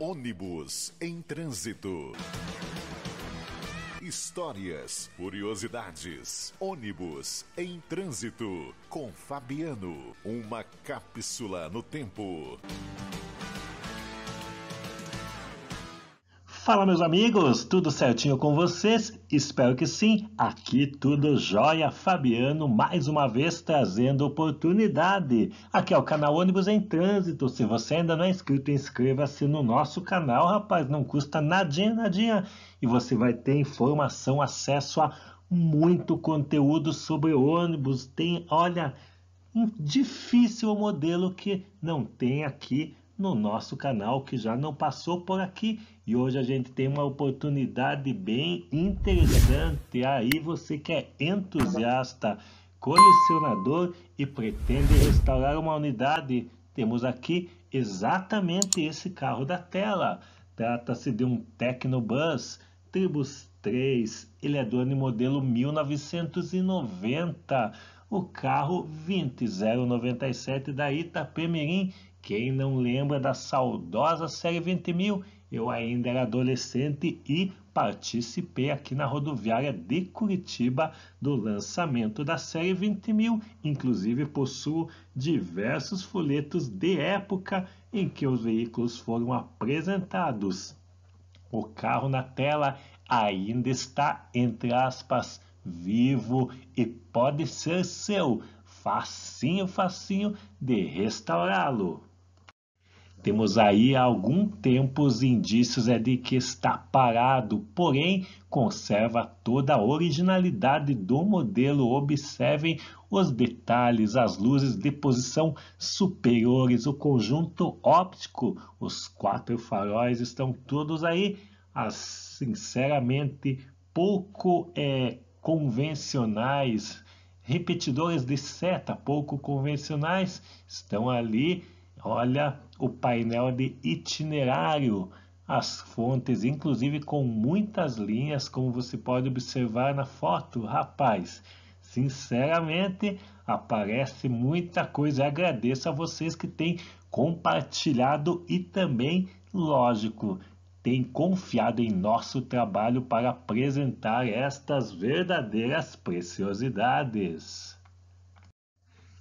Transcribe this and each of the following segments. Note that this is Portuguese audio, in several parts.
Ônibus em trânsito. Histórias, curiosidades, ônibus em trânsito com Fabiano, uma cápsula no tempo. Fala meus amigos, tudo certinho com vocês? Espero que sim. Aqui tudo jóia, Fabiano, mais uma vez trazendo oportunidade. Aqui é o canal Ônibus em Trânsito. Se você ainda não é inscrito, inscreva-se no nosso canal, rapaz, não custa nadinha, nadinha. E você vai ter informação, acesso a muito conteúdo sobre ônibus. Tem, olha, um difícil modelo que não tem aqui no nosso canal que já não passou por aqui e hoje a gente tem uma oportunidade bem interessante. Aí você que é entusiasta, colecionador e pretende restaurar uma unidade, temos aqui exatamente esse carro da tela. Trata-se de um Tecnobus Tribus 3. Ele é do ano modelo 1990. O carro 20097 da Itapemirim quem não lembra da saudosa série 20 mil? Eu ainda era adolescente e participei aqui na rodoviária de Curitiba do lançamento da série 20 mil. Inclusive, possuo diversos folhetos de época em que os veículos foram apresentados. O carro na tela ainda está, entre aspas, vivo e pode ser seu. Facinho, facinho de restaurá-lo. Temos aí há algum tempo os indícios é de que está parado, porém conserva toda a originalidade do modelo. Observem os detalhes, as luzes de posição superiores, o conjunto óptico, os quatro faróis estão todos aí. sinceramente, pouco é, convencionais, repetidores de seta pouco convencionais estão ali Olha o painel de itinerário, as fontes, inclusive com muitas linhas, como você pode observar na foto. Rapaz, sinceramente, aparece muita coisa. agradeço a vocês que têm compartilhado e também, lógico, têm confiado em nosso trabalho para apresentar estas verdadeiras preciosidades.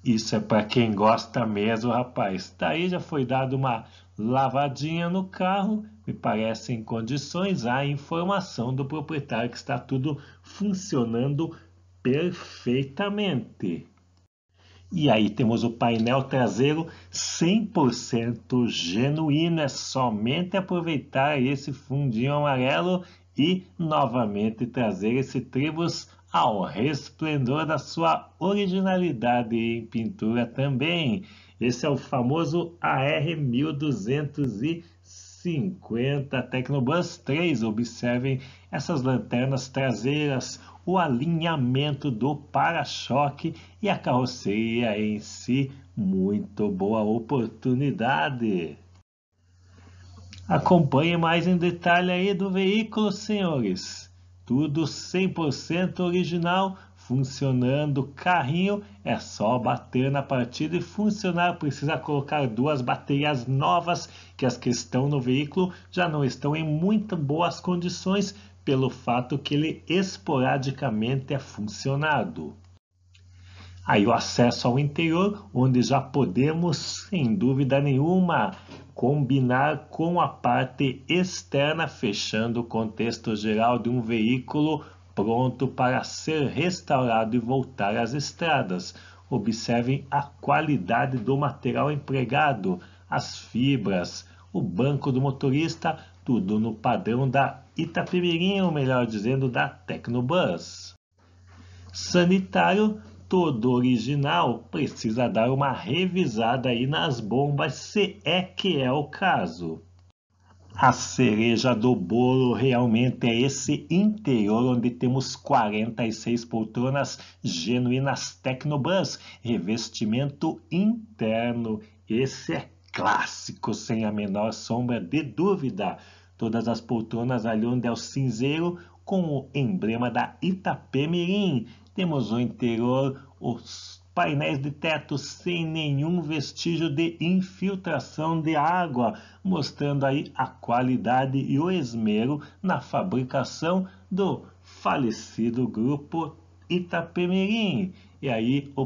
Isso é para quem gosta mesmo, rapaz. Daí já foi dada uma lavadinha no carro, me parece em condições, A informação do proprietário que está tudo funcionando perfeitamente. E aí temos o painel traseiro 100% genuíno, é somente aproveitar esse fundinho amarelo e novamente trazer esse tribus ao resplendor da sua originalidade em pintura também. Esse é o famoso AR1250 Tecnobus 3. Observem essas lanternas traseiras, o alinhamento do para-choque e a carroceria em si. Muito boa oportunidade. Acompanhe mais em detalhe aí do veículo, senhores. Tudo 100% original, funcionando, carrinho, é só bater na partida e funcionar. Precisa colocar duas baterias novas, que as que estão no veículo já não estão em muito boas condições, pelo fato que ele esporadicamente é funcionado. Aí o acesso ao interior, onde já podemos, sem dúvida nenhuma, combinar com a parte externa, fechando o contexto geral de um veículo pronto para ser restaurado e voltar às estradas. Observem a qualidade do material empregado, as fibras, o banco do motorista, tudo no padrão da Itapemirim, ou melhor dizendo, da Tecnobus. Sanitário todo original, precisa dar uma revisada aí nas bombas, se é que é o caso. A cereja do bolo realmente é esse interior onde temos 46 poltronas genuínas Tecnobus, revestimento interno. Esse é clássico, sem a menor sombra de dúvida. Todas as poltronas ali onde é o cinzeiro com o emblema da Itapemirim. Temos o interior os painéis de teto sem nenhum vestígio de infiltração de água, mostrando aí a qualidade e o esmero na fabricação do falecido grupo Itapemirim. E aí o,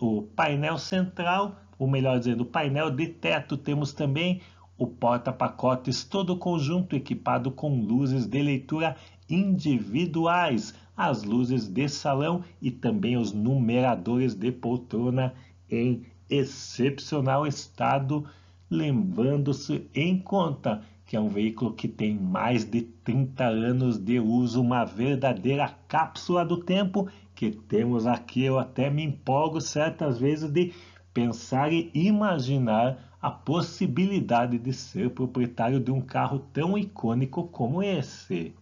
o painel central, ou melhor dizendo, o painel de teto, temos também o porta-pacotes todo conjunto equipado com luzes de leitura individuais, as luzes de salão e também os numeradores de poltrona em excepcional estado, lembrando-se em conta que é um veículo que tem mais de 30 anos de uso, uma verdadeira cápsula do tempo que temos aqui. Eu até me empolgo certas vezes de pensar e imaginar a possibilidade de ser proprietário de um carro tão icônico como esse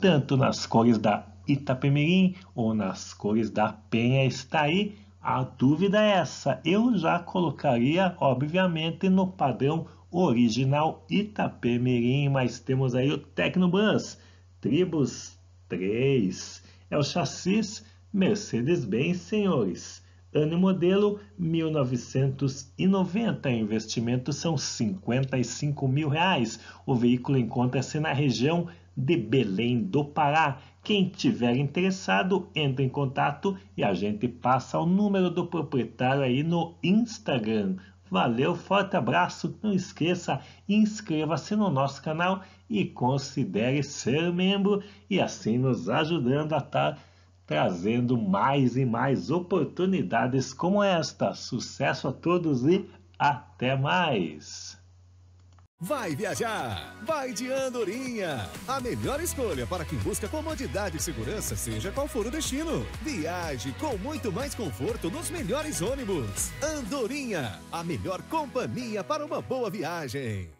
tanto nas cores da Itapemirim ou nas cores da Penha, está aí a dúvida é essa. Eu já colocaria, obviamente, no padrão original Itapemirim, mas temos aí o Tecnobus, Tribus 3, é o chassis Mercedes-Benz, senhores. Ano e modelo 1990, investimento são 55 mil reais. O veículo encontra-se na região de Belém do Pará. Quem tiver interessado, entre em contato e a gente passa o número do proprietário aí no Instagram. Valeu, forte abraço, não esqueça, inscreva-se no nosso canal e considere ser membro e assim nos ajudando a estar tá trazendo mais e mais oportunidades como esta. Sucesso a todos e até mais! Vai viajar? Vai de Andorinha! A melhor escolha para quem busca comodidade e segurança, seja qual for o destino. Viaje com muito mais conforto nos melhores ônibus. Andorinha, a melhor companhia para uma boa viagem.